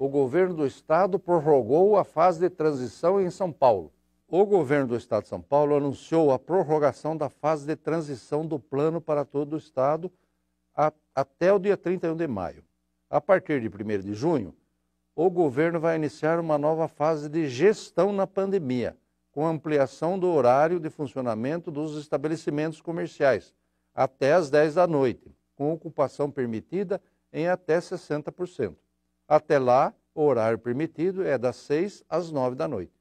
o governo do estado prorrogou a fase de transição em São Paulo. O governo do estado de São Paulo anunciou a prorrogação da fase de transição do plano para todo o estado a, até o dia 31 de maio. A partir de 1 de junho, o governo vai iniciar uma nova fase de gestão na pandemia, com ampliação do horário de funcionamento dos estabelecimentos comerciais até às 10 da noite, com ocupação permitida em até 60%. Até lá, o horário permitido é das 6 às 9 da noite.